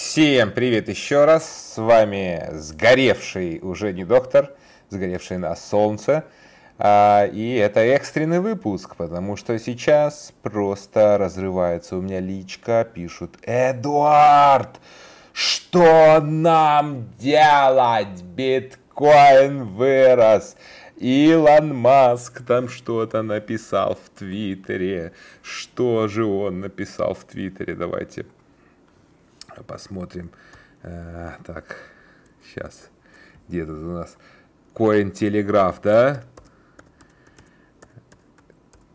Всем привет еще раз, с вами сгоревший уже не доктор, сгоревший на солнце. А, и это экстренный выпуск, потому что сейчас просто разрывается у меня личка, пишут «Эдуард, что нам делать? Биткоин вырос!» Илон Маск там что-то написал в Твиттере. Что же он написал в Твиттере? Давайте Посмотрим. А, так, сейчас. Где тут у нас? Коин Телеграф, да?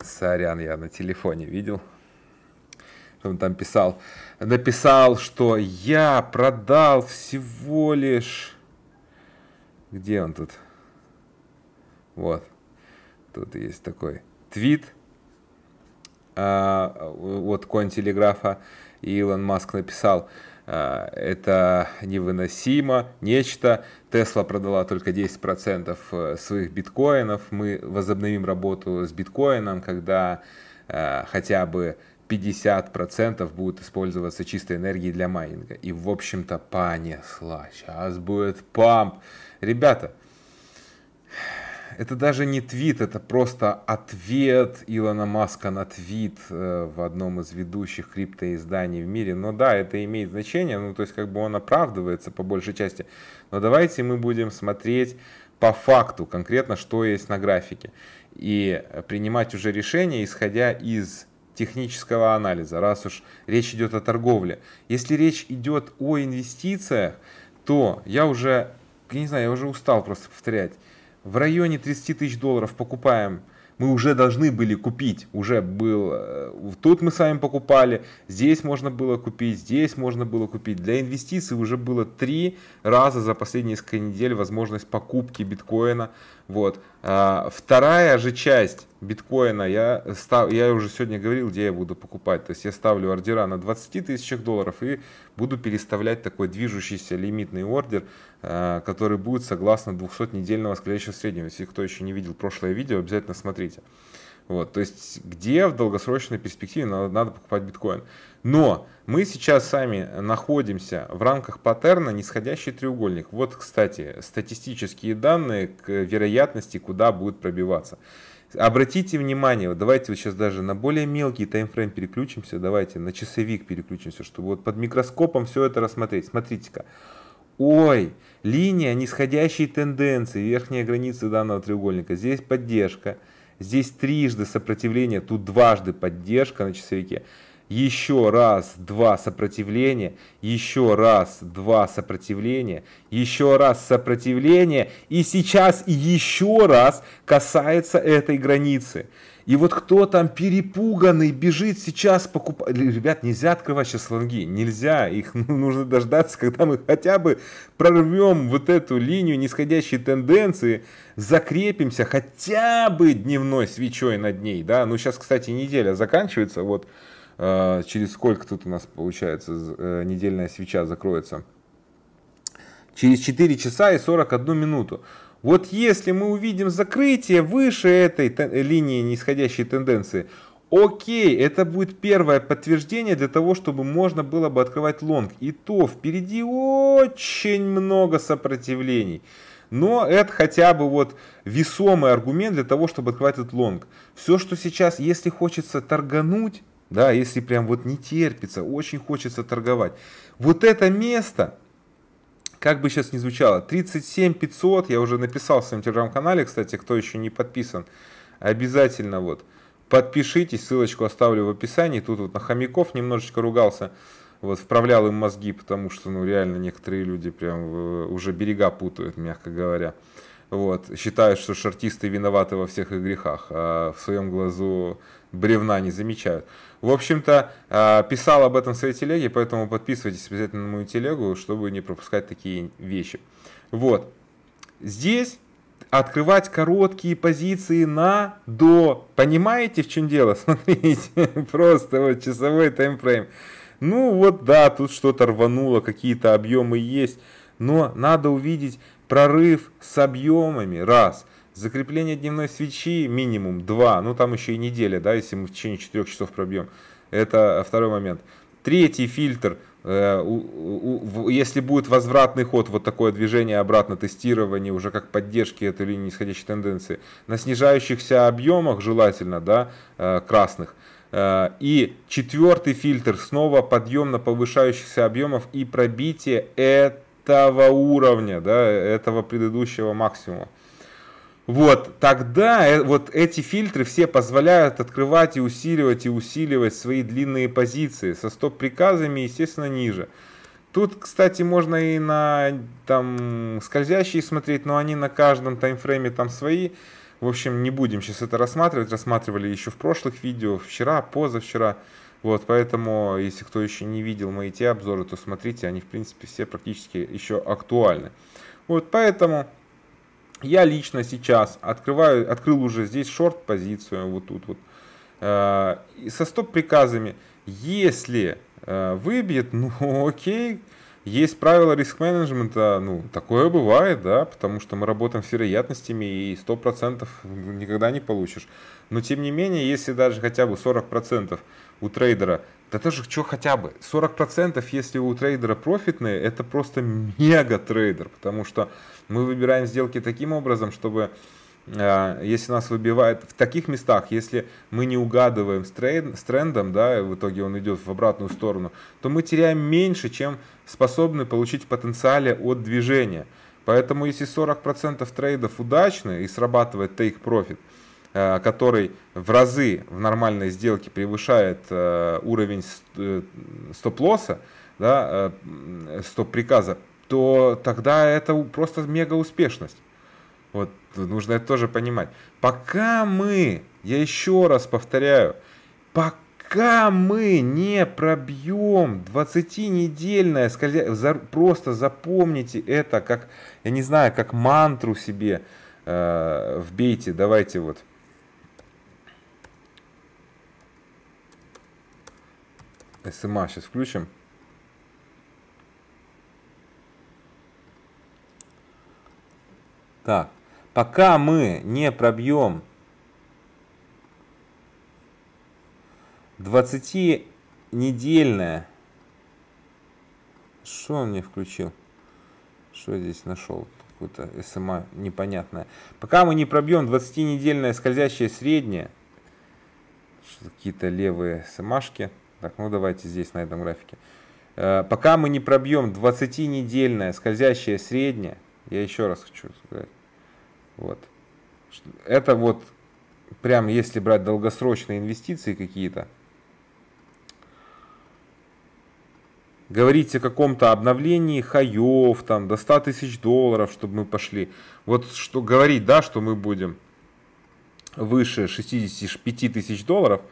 Сорян, я на телефоне видел. Он там писал, написал, что я продал всего лишь... Где он тут? Вот. Тут есть такой твит а, вот Контелеграфа, и Илон Маск написал, а, это невыносимо, нечто. Тесла продала только 10% э, своих биткоинов. Мы возобновим работу с биткоином, когда а, хотя бы 50% будет использоваться чистой энергии для майнинга. И, в общем-то, понесла. Сейчас будет памп. Ребята, это даже не твит, это просто ответ Илона Маска на твит э, в одном из ведущих криптоизданий в мире. Но да, это имеет значение, ну то есть как бы он оправдывается по большей части. Но давайте мы будем смотреть по факту конкретно, что есть на графике. И принимать уже решение, исходя из технического анализа, раз уж речь идет о торговле. Если речь идет о инвестициях, то я уже, я не знаю, я уже устал просто повторять в районе 30 тысяч долларов покупаем, мы уже должны были купить, уже был, э, тут мы сами покупали, здесь можно было купить, здесь можно было купить. Для инвестиций уже было три раза за последние несколько недель возможность покупки биткоина. Вот. А вторая же часть биткоина, я, став, я уже сегодня говорил, где я буду покупать. То есть я ставлю ордера на 20 тысячах долларов и буду переставлять такой движущийся лимитный ордер, э, который будет согласно 200-недельного скользящего среднего. Если кто еще не видел прошлое видео, обязательно смотрите. Вот, то есть где в долгосрочной перспективе надо, надо покупать биткоин. Но мы сейчас сами находимся в рамках паттерна нисходящий треугольник. Вот, кстати, статистические данные к вероятности, куда будет пробиваться. Обратите внимание, давайте вот сейчас даже на более мелкий таймфрейм переключимся, давайте на часовик переключимся, чтобы вот под микроскопом все это рассмотреть. Смотрите-ка. Ой, линия нисходящей тенденции, верхняя граница данного треугольника. Здесь поддержка, здесь трижды сопротивление, тут дважды поддержка на часовике еще раз, два сопротивления, еще раз, два сопротивления, еще раз сопротивление, и сейчас и еще раз касается этой границы. И вот кто там перепуганный бежит сейчас покупать... Ребят, нельзя открывать сейчас лонги, нельзя. Их ну, нужно дождаться, когда мы хотя бы прорвем вот эту линию нисходящей тенденции, закрепимся хотя бы дневной свечой над ней. Да? Ну сейчас, кстати, неделя заканчивается, вот Э, через сколько тут у нас получается э, недельная свеча закроется? Через 4 часа и 41 минуту. Вот если мы увидим закрытие выше этой э, линии нисходящей тенденции, окей, это будет первое подтверждение для того, чтобы можно было бы открывать лонг. И то впереди очень много сопротивлений. Но это хотя бы вот весомый аргумент для того, чтобы открывать этот лонг. Все, что сейчас, если хочется торгануть, да, если прям вот не терпится, очень хочется торговать. Вот это место, как бы сейчас ни звучало, 37 500, я уже написал в своем телеграм-канале, кстати, кто еще не подписан, обязательно вот подпишитесь, ссылочку оставлю в описании, тут вот на хомяков немножечко ругался, вот вправлял им мозги, потому что ну реально некоторые люди прям э, уже берега путают, мягко говоря вот, считают, что шартисты виноваты во всех их грехах, а в своем глазу бревна не замечают. В общем-то, а, писал об этом в своей телеге, поэтому подписывайтесь обязательно на мою телегу, чтобы не пропускать такие вещи. Вот. Здесь открывать короткие позиции на до. Понимаете, в чем дело? Смотрите, просто вот часовой таймфрейм. Ну вот да, тут что-то рвануло, какие-то объемы есть, но надо увидеть прорыв с объемами – раз, закрепление дневной свечи – минимум два, ну там еще и неделя, да, если мы в течение четырех часов пробьем. Это э, второй момент. Третий фильтр э, если будет возвратный ход, вот такое движение обратно тестирование уже как поддержки этой линии нисходящей тенденции, на снижающихся объемах желательно, да, э, красных, и четвертый фильтр снова подъем на повышающихся объемов и пробитие это этого уровня, да, этого предыдущего максимума. Вот, тогда э, вот эти фильтры все позволяют открывать и усиливать и усиливать свои длинные позиции со стоп-приказами, естественно, ниже. Тут, кстати, можно и на там скользящие смотреть, но они на каждом таймфрейме там свои. В общем, не будем сейчас это рассматривать. Рассматривали еще в прошлых видео, вчера, позавчера. Вот, поэтому, если кто еще не видел мои те а обзоры, то смотрите, они, в принципе, все практически еще актуальны. Вот, поэтому я лично сейчас открываю, открыл уже здесь шорт-позицию, вот тут вот, э, со стоп-приказами. Если э, выбьет, ну окей, есть правила риск-менеджмента, ну, такое бывает, да, потому что мы работаем с вероятностями и 100% никогда не получишь. Но, тем не менее, если даже хотя бы 40% у трейдера, да даже что хотя бы, 40% если у трейдера профитные, это просто мега трейдер, потому что мы выбираем сделки таким образом, чтобы э, если нас выбивает в таких местах, если мы не угадываем с, трейд, с трендом, да, и в итоге он идет в обратную сторону, то мы теряем меньше, чем способны получить в потенциале от движения. Поэтому если 40% трейдов удачны и срабатывает take profit, Э, который в разы в нормальной сделке превышает э, уровень э, стоп-лосса, да, стоп-приказа, то тогда это просто мега успешность. Вот нужно это тоже понимать. Пока мы, я еще раз повторяю, пока мы не пробьем 20-недельное скользя... За... просто запомните это как, я не знаю, как мантру себе э, вбейте, давайте вот СМА эм сейчас включим. Так, пока мы не пробьем 20-недельное... Что он мне включил? Что я здесь нашел? Какое-то СМА эм непонятное. Пока мы не пробьем 20-недельное скользящее среднее, какие-то левые СМАшки... Так, ну давайте здесь на этом графике. Э, пока мы не пробьем 20-недельное скользящее среднее, я еще раз хочу сказать, вот, это вот прям если брать долгосрочные инвестиции какие-то, говорить о каком-то обновлении хаев там до 100 тысяч долларов, чтобы мы пошли. Вот что говорить, да, что мы будем выше 65 тысяч долларов –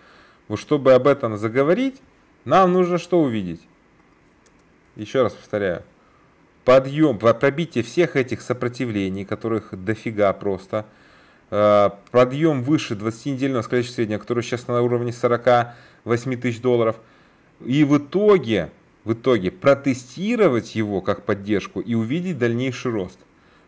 вот чтобы об этом заговорить, нам нужно что увидеть? Еще раз повторяю. Подъем, пробитие всех этих сопротивлений, которых дофига просто. Э, подъем выше 20-недельного скользящего среднего, который сейчас на уровне 48 тысяч долларов. И в итоге, в итоге протестировать его как поддержку и увидеть дальнейший рост.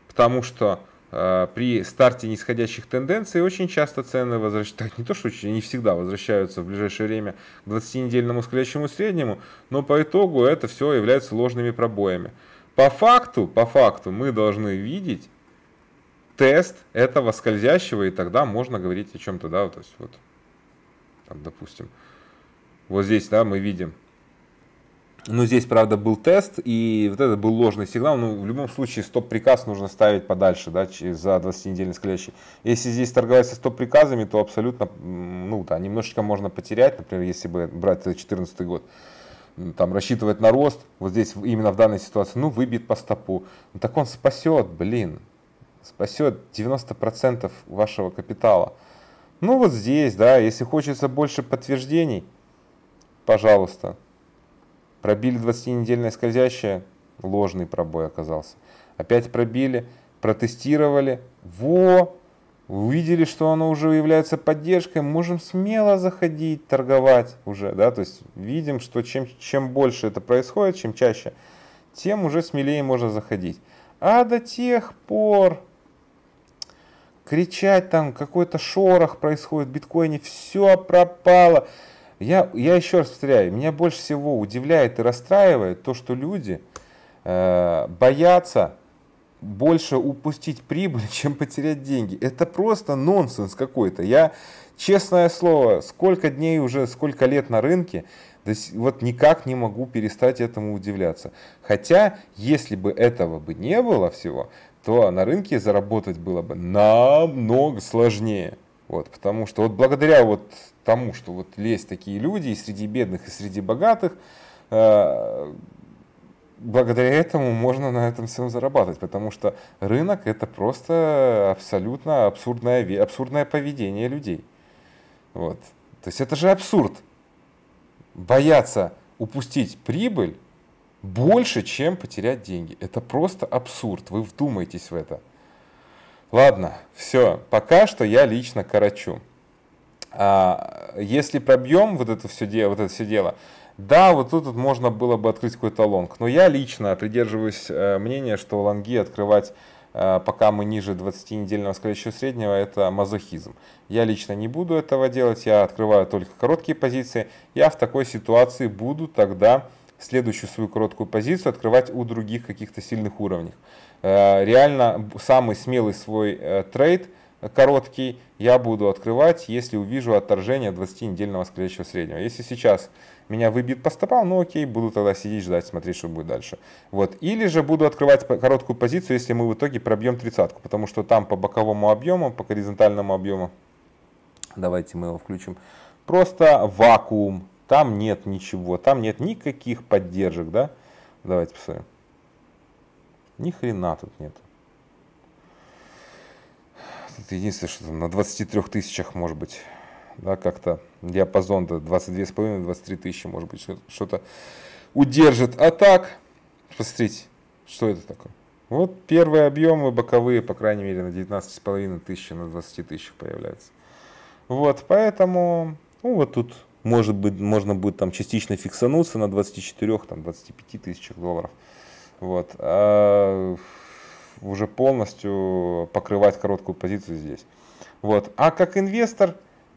Потому что Э, при старте нисходящих тенденций очень часто цены возвращаются, не то что очень, они всегда возвращаются в ближайшее время к 20-недельному скользящему среднему, но по итогу это все является ложными пробоями. По факту, по факту мы должны видеть тест этого скользящего, и тогда можно говорить о чем-то, да, то есть вот, там, допустим, вот здесь, да, мы видим но здесь, правда, был тест, и вот это был ложный сигнал. Но ну, в любом случае, стоп-приказ нужно ставить подальше, да, за 20-недельный скользящий. Если здесь торговать со стоп-приказами, то абсолютно, ну, да, немножечко можно потерять, например, если бы брать 2014 год там, рассчитывать на рост, вот здесь именно в данной ситуации, ну, выбит по стопу. Ну, так он спасет, блин, спасет 90% вашего капитала. Ну, вот здесь, да, если хочется больше подтверждений, пожалуйста, Пробили 20-недельное скользящее, ложный пробой оказался. Опять пробили, протестировали, во, увидели, что оно уже является поддержкой, можем смело заходить, торговать уже, да, то есть видим, что чем, чем больше это происходит, чем чаще, тем уже смелее можно заходить. А до тех пор кричать там, какой-то шорох происходит в биткоине, все пропало, я, я еще раз повторяю, меня больше всего удивляет и расстраивает то, что люди э, боятся больше упустить прибыль, чем потерять деньги. Это просто нонсенс какой-то. Я, честное слово, сколько дней уже, сколько лет на рынке, вот никак не могу перестать этому удивляться. Хотя, если бы этого бы не было всего, то на рынке заработать было бы намного сложнее. Вот, потому что вот благодаря вот тому, что вот есть такие люди и среди бедных, и среди богатых, э, благодаря этому можно на этом всем зарабатывать, потому что рынок это просто абсолютно абсурдное, абсурдное поведение людей. Вот. То есть это же абсурд. Бояться упустить прибыль больше, чем потерять деньги. Это просто абсурд. Вы вдумайтесь в это. Ладно, все, пока что я лично карачу. А, если пробьем вот это все дело, вот это все дело, да, вот тут вот можно было бы открыть какой-то лонг, но я лично придерживаюсь э, мнения, что лонги открывать э, пока мы ниже 20-недельного скорящего среднего, это мазохизм. Я лично не буду этого делать, я открываю только короткие позиции. Я в такой ситуации буду тогда следующую свою короткую позицию открывать у других каких-то сильных уровней. Э, реально самый смелый свой э, трейд короткий я буду открывать, если увижу отторжение 20-недельного скользящего среднего. Если сейчас меня выбит по стопам, ну окей, буду тогда сидеть, ждать, смотреть, что будет дальше. Вот. Или же буду открывать короткую позицию, если мы в итоге пробьем тридцатку, потому что там по боковому объему, по горизонтальному объему, давайте мы его включим, просто вакуум там нет ничего, там нет никаких поддержек, да? Давайте посмотрим. Ни хрена тут нет. Это единственное, что там на 23 тысячах может быть. Да, как-то диапазон до 22,5-23 тысячи, может быть, что-то удержит. А так, посмотрите, что это такое. Вот первые объемы боковые, по крайней мере, на 19,5 тысячи, на 20 тысячах появляются. Вот, поэтому, ну, вот тут может быть, можно будет там частично фиксануться на 24, там, 25 тысячах долларов. Вот. А уже полностью покрывать короткую позицию здесь. Вот. А как инвестор,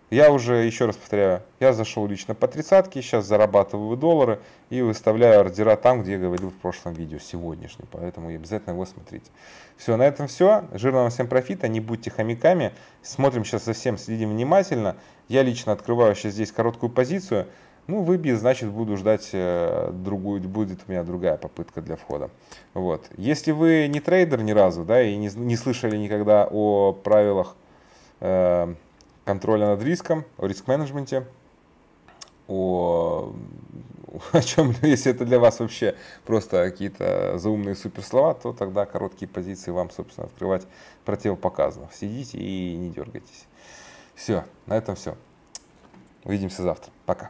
я уже, еще раз повторяю, я зашел лично по тридцатке, сейчас зарабатываю доллары и выставляю ордера там, где я говорил в прошлом видео, сегодняшнем, поэтому обязательно его смотрите. Все, на этом все. Жирного всем профита, не будьте хомяками. Смотрим сейчас за всем, следим внимательно. Я лично открываю сейчас здесь короткую позицию. Ну, выбей, значит, буду ждать э, другую, будет у меня другая попытка для входа. Вот. Если вы не трейдер ни разу, да, и не, не слышали никогда о правилах э, контроля над риском, о риск-менеджменте, о, о чем, ну, если это для вас вообще просто какие-то заумные суперслова, то тогда короткие позиции вам, собственно, открывать противопоказано. Сидите и не дергайтесь. Все, на этом все. Увидимся завтра. Пока.